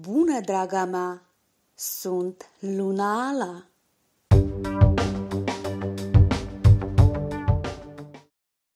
Bună, draga mea! Sunt Luna Ala!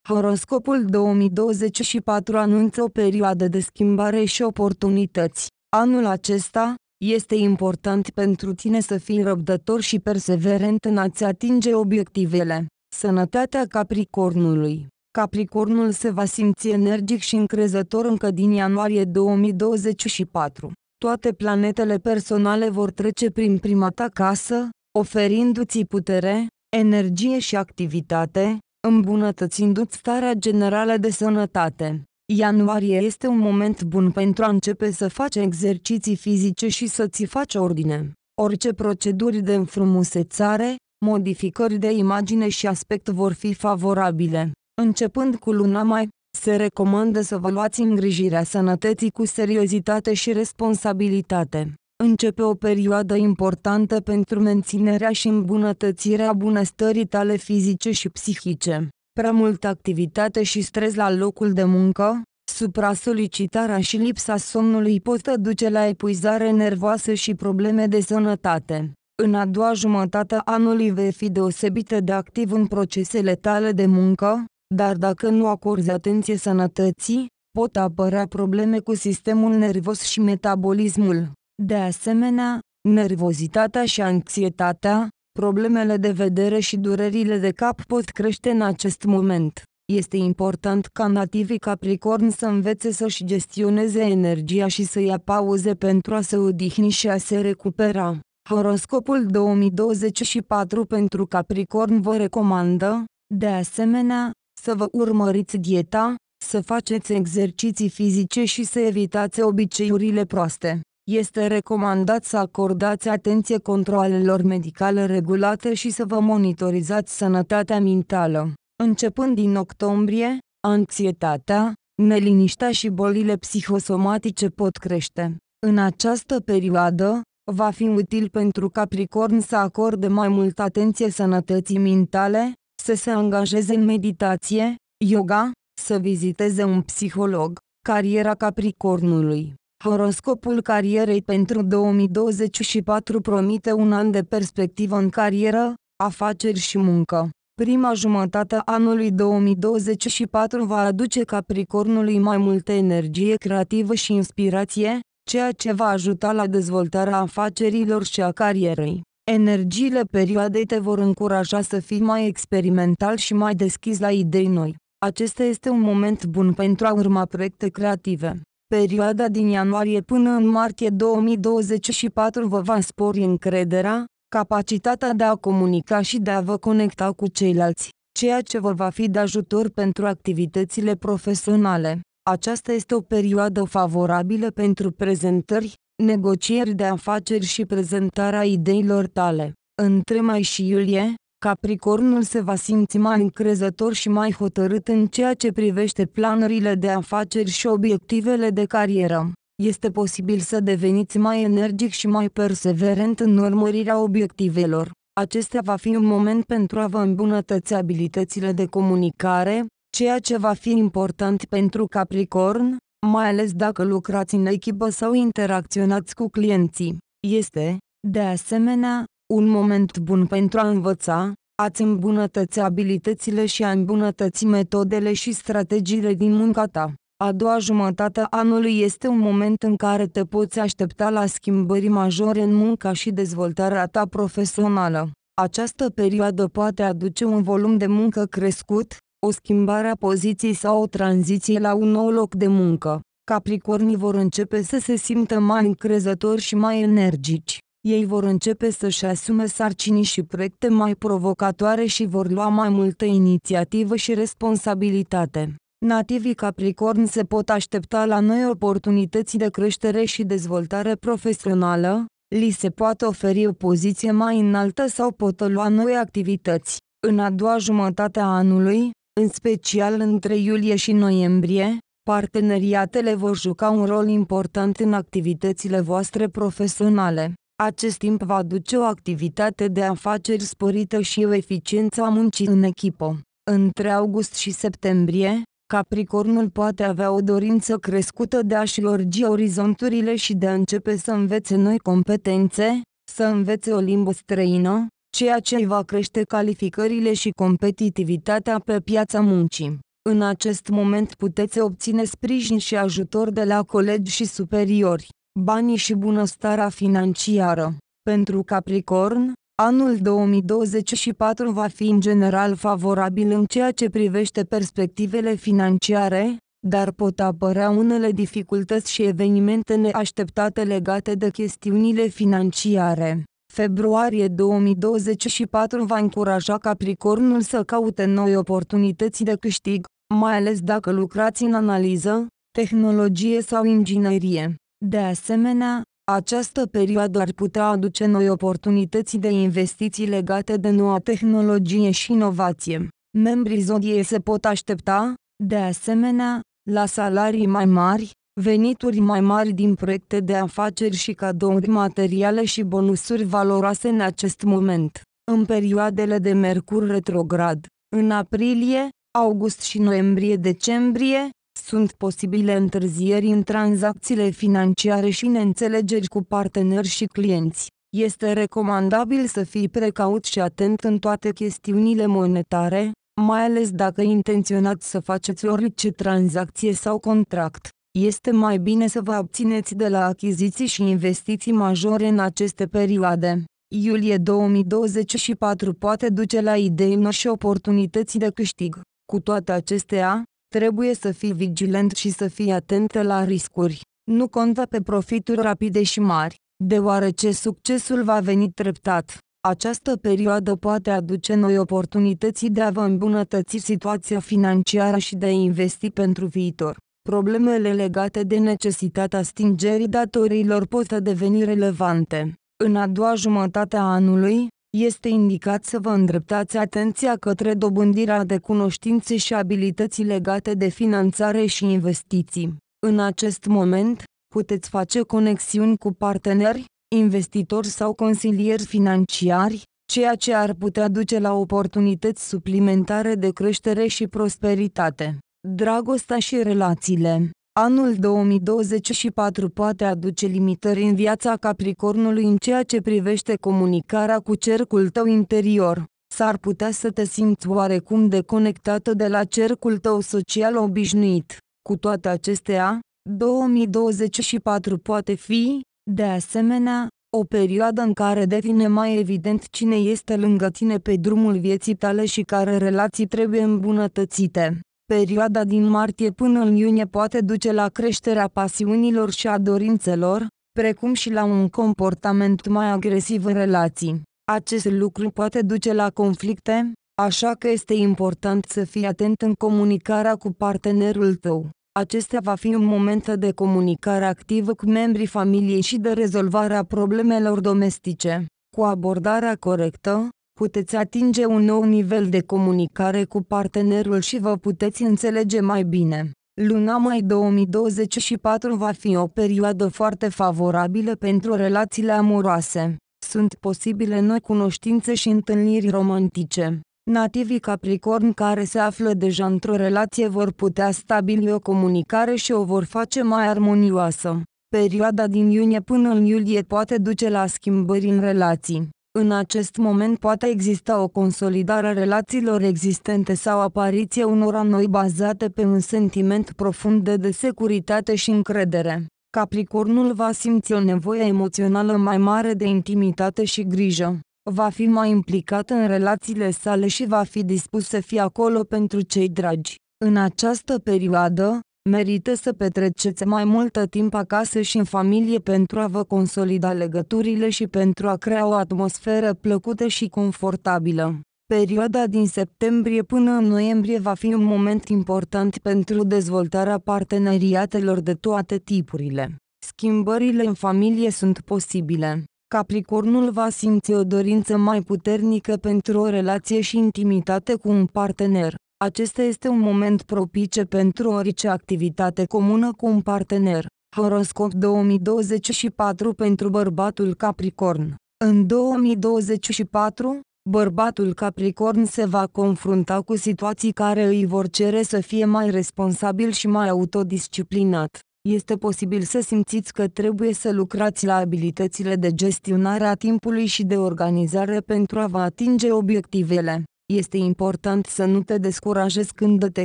Horoscopul 2024 anunță o perioadă de schimbare și oportunități. Anul acesta este important pentru tine să fii răbdător și perseverent în a-ți atinge obiectivele. Sănătatea Capricornului Capricornul se va simți energic și încrezător încă din ianuarie 2024 toate planetele personale vor trece prin prima ta casă, oferindu-ți putere, energie și activitate, îmbunătățindu-ți starea generală de sănătate. Ianuarie este un moment bun pentru a începe să faci exerciții fizice și să-ți faci ordine. Orice proceduri de înfrumusețare, modificări de imagine și aspect vor fi favorabile. Începând cu luna mai, se recomandă să vă luați îngrijirea sănătății cu seriozitate și responsabilitate. Începe o perioadă importantă pentru menținerea și îmbunătățirea bunăstării tale fizice și psihice. Prea multă activitate și stres la locul de muncă, supra solicitarea și lipsa somnului pot duce la epuizare nervoasă și probleme de sănătate. În a doua jumătate a anului vei fi deosebită de activ în procesele tale de muncă, dar dacă nu acorzi atenție sănătății, pot apărea probleme cu sistemul nervos și metabolismul. De asemenea, nervozitatea și anxietatea, problemele de vedere și durerile de cap pot crește în acest moment. Este important ca nativii Capricorn să învețe să-și gestioneze energia și să ia pauze pentru a se odihni și a se recupera. Horoscopul 2024 pentru Capricorn vă recomandă, de asemenea, să vă urmăriți dieta, să faceți exerciții fizice și să evitați obiceiurile proaste. Este recomandat să acordați atenție controalelor medicale regulate și să vă monitorizați sănătatea mentală. Începând din octombrie, anxietatea, neliniștea și bolile psihosomatice pot crește. În această perioadă, va fi util pentru Capricorn să acorde mai mult atenție sănătății mintale, să se angajeze în meditație, yoga, să viziteze un psiholog, cariera Capricornului. Horoscopul carierei pentru 2024 promite un an de perspectivă în carieră, afaceri și muncă. Prima jumătate a anului 2024 va aduce Capricornului mai multă energie creativă și inspirație, ceea ce va ajuta la dezvoltarea afacerilor și a carierei. Energiile perioadei te vor încuraja să fii mai experimental și mai deschis la idei noi. Acesta este un moment bun pentru a urma proiecte creative. Perioada din ianuarie până în martie 2024 vă va spori încrederea, capacitatea de a comunica și de a vă conecta cu ceilalți, ceea ce vă va fi de ajutor pentru activitățile profesionale. Aceasta este o perioadă favorabilă pentru prezentări, negocieri de afaceri și prezentarea ideilor tale. Între mai și iulie, Capricornul se va simți mai încrezător și mai hotărât în ceea ce privește planurile de afaceri și obiectivele de carieră. Este posibil să deveniți mai energic și mai perseverent în urmărirea obiectivelor. Acesta va fi un moment pentru a vă îmbunătăți abilitățile de comunicare, ceea ce va fi important pentru Capricorn, mai ales dacă lucrați în echipă sau interacționați cu clienții. Este, de asemenea, un moment bun pentru a învăța, ați îmbunătăți abilitățile și a îmbunătăți metodele și strategiile din munca ta. A doua jumătate a anului este un moment în care te poți aștepta la schimbări majore în munca și dezvoltarea ta profesională. Această perioadă poate aduce un volum de muncă crescut, o schimbare a poziției sau o tranziție la un nou loc de muncă. Capricornii vor începe să se simtă mai încrezători și mai energici. Ei vor începe să-și asume sarcinii și proiecte mai provocatoare și vor lua mai multă inițiativă și responsabilitate. Nativii Capricorn se pot aștepta la noi oportunități de creștere și dezvoltare profesională, li se poate oferi o poziție mai înaltă sau pot lua noi activități. În a doua jumătate a anului, în special între iulie și noiembrie, parteneriatele vor juca un rol important în activitățile voastre profesionale. Acest timp va duce o activitate de afaceri sporită și o eficiență a muncii în echipă. Între august și septembrie, Capricornul poate avea o dorință crescută de a-și lărgi orizonturile și de a începe să învețe noi competențe, să învețe o limbă străină, ceea ce va crește calificările și competitivitatea pe piața muncii. În acest moment puteți obține sprijin și ajutor de la colegi și superiori, banii și bunăstarea financiară. Pentru Capricorn, anul 2024 va fi în general favorabil în ceea ce privește perspectivele financiare, dar pot apărea unele dificultăți și evenimente neașteptate legate de chestiunile financiare. Februarie 2024 va încuraja Capricornul să caute noi oportunități de câștig, mai ales dacă lucrați în analiză, tehnologie sau inginerie. De asemenea, această perioadă ar putea aduce noi oportunități de investiții legate de noua tehnologie și inovație. Membrii zodiei se pot aștepta, de asemenea, la salarii mai mari, venituri mai mari din proiecte de afaceri și cadouri materiale și bonusuri valoroase în acest moment. În perioadele de Mercur retrograd, în aprilie, august și noiembrie-decembrie, sunt posibile întârzieri în tranzacțiile financiare și neînțelegeri cu parteneri și clienți. Este recomandabil să fii precaut și atent în toate chestiunile monetare, mai ales dacă intenționați să faceți orice tranzacție sau contract este mai bine să vă abțineți de la achiziții și investiții majore în aceste perioade. Iulie 2024 poate duce la idei noi și oportunități de câștig. Cu toate acestea, trebuie să fii vigilent și să fii atent la riscuri. Nu conta pe profituri rapide și mari, deoarece succesul va veni treptat. Această perioadă poate aduce noi oportunități de a vă îmbunătăți situația financiară și de a investi pentru viitor problemele legate de necesitatea stingerii datorilor pot să deveni relevante. În a doua jumătate a anului, este indicat să vă îndreptați atenția către dobândirea de cunoștințe și abilități legate de finanțare și investiții. În acest moment, puteți face conexiuni cu parteneri, investitori sau consilieri financiari, ceea ce ar putea duce la oportunități suplimentare de creștere și prosperitate. Dragostea și relațiile Anul 2024 poate aduce limitări în viața Capricornului în ceea ce privește comunicarea cu cercul tău interior. S-ar putea să te simți oarecum deconectată de la cercul tău social obișnuit. Cu toate acestea, 2024 poate fi, de asemenea, o perioadă în care devine mai evident cine este lângă tine pe drumul vieții tale și care relații trebuie îmbunătățite. Perioada din martie până în iunie poate duce la creșterea pasiunilor și a dorințelor, precum și la un comportament mai agresiv în relații. Acest lucru poate duce la conflicte, așa că este important să fii atent în comunicarea cu partenerul tău. Acesta va fi un moment de comunicare activă cu membrii familiei și de rezolvarea problemelor domestice. Cu abordarea corectă, puteți atinge un nou nivel de comunicare cu partenerul și vă puteți înțelege mai bine. Luna mai 2024 va fi o perioadă foarte favorabilă pentru relațiile amoroase. Sunt posibile noi cunoștințe și întâlniri romantice. Nativii Capricorn care se află deja într-o relație vor putea stabili o comunicare și o vor face mai armonioasă. Perioada din iunie până în iulie poate duce la schimbări în relații. În acest moment poate exista o consolidare a relațiilor existente sau apariția unora noi bazate pe un sentiment profund de, de securitate și încredere. Capricornul va simți o nevoie emoțională mai mare de intimitate și grijă. Va fi mai implicat în relațiile sale și va fi dispus să fie acolo pentru cei dragi. În această perioadă, Merită să petreceți mai multă timp acasă și în familie pentru a vă consolida legăturile și pentru a crea o atmosferă plăcută și confortabilă. Perioada din septembrie până în noiembrie va fi un moment important pentru dezvoltarea parteneriatelor de toate tipurile. Schimbările în familie sunt posibile. Capricornul va simți o dorință mai puternică pentru o relație și intimitate cu un partener. Acesta este un moment propice pentru orice activitate comună cu un partener. Horoscop 2024 pentru bărbatul Capricorn. În 2024, bărbatul Capricorn se va confrunta cu situații care îi vor cere să fie mai responsabil și mai autodisciplinat. Este posibil să simțiți că trebuie să lucrați la abilitățile de gestionare a timpului și de organizare pentru a vă atinge obiectivele. Este important să nu te descurajezi când te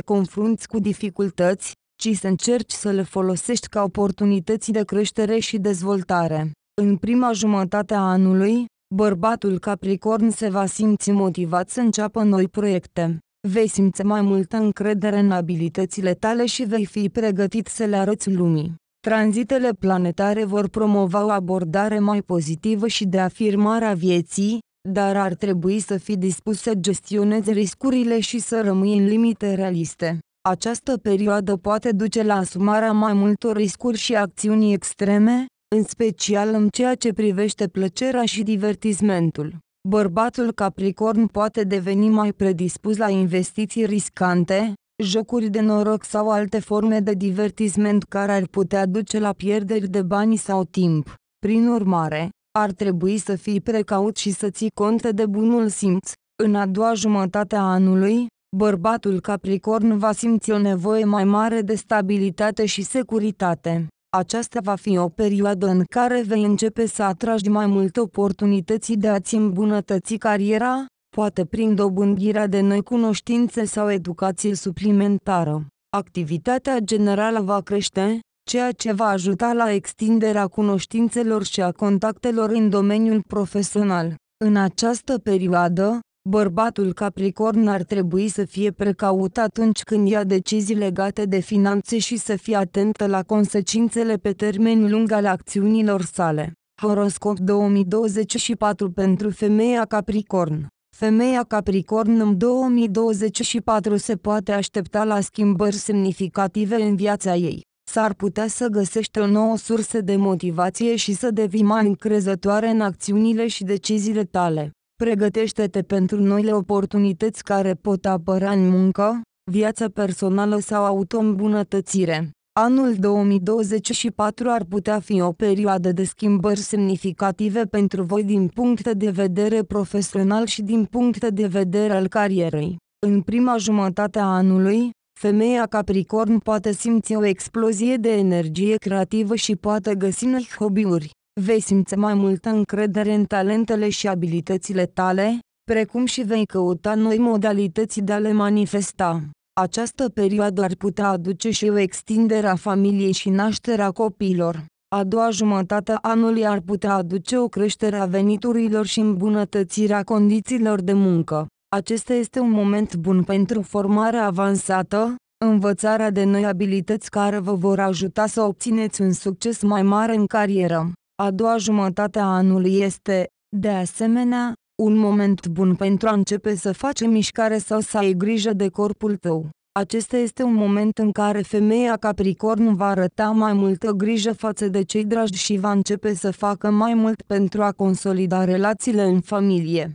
confrunți cu dificultăți, ci să încerci să le folosești ca oportunități de creștere și dezvoltare. În prima jumătate a anului, bărbatul Capricorn se va simți motivat să înceapă noi proiecte. Vei simți mai multă încredere în abilitățile tale și vei fi pregătit să le arăți lumii. Tranzitele planetare vor promova o abordare mai pozitivă și de afirmare a vieții, dar ar trebui să fii dispus să gestionezi riscurile și să rămâi în limite realiste. Această perioadă poate duce la asumarea mai multor riscuri și acțiuni extreme, în special în ceea ce privește plăcerea și divertismentul. Bărbatul Capricorn poate deveni mai predispus la investiții riscante, jocuri de noroc sau alte forme de divertisment care ar putea duce la pierderi de bani sau timp. Prin urmare, ar trebui să fii precaut și să ții cont de bunul simț. În a doua jumătate a anului, bărbatul Capricorn va simți o nevoie mai mare de stabilitate și securitate. Aceasta va fi o perioadă în care vei începe să atragi mai multe oportunități de a-ți îmbunătăți cariera, poate prin dobândirea de noi cunoștințe sau educație suplimentară. Activitatea generală va crește, ceea ce va ajuta la extinderea cunoștințelor și a contactelor în domeniul profesional. În această perioadă, bărbatul Capricorn ar trebui să fie precaut atunci când ia decizii legate de finanțe și să fie atentă la consecințele pe termen lung ale acțiunilor sale. Horoscop 2024 pentru femeia Capricorn Femeia Capricorn în 2024 se poate aștepta la schimbări semnificative în viața ei s-ar putea să găsești o nouă sursă de motivație și să devii mai încrezătoare în acțiunile și deciziile tale. Pregătește-te pentru noile oportunități care pot apărea în muncă, viața personală sau auto-îmbunătățire. Anul 2024 ar putea fi o perioadă de schimbări semnificative pentru voi din punct de vedere profesional și din punct de vedere al carierei. În prima jumătate a anului, Femeia Capricorn poate simți o explozie de energie creativă și poate găsi noi hobby-uri. Vei simți mai multă încredere în talentele și abilitățile tale, precum și vei căuta noi modalități de a le manifesta. Această perioadă ar putea aduce și o extindere a familiei și nașterea copiilor. A doua jumătate a anului ar putea aduce o creștere a veniturilor și îmbunătățirea condițiilor de muncă. Acesta este un moment bun pentru formarea avansată, învățarea de noi abilități care vă vor ajuta să obțineți un succes mai mare în carieră. A doua jumătate a anului este, de asemenea, un moment bun pentru a începe să faci mișcare sau să ai grijă de corpul tău. Acesta este un moment în care femeia Capricorn va arăta mai multă grijă față de cei dragi și va începe să facă mai mult pentru a consolida relațiile în familie.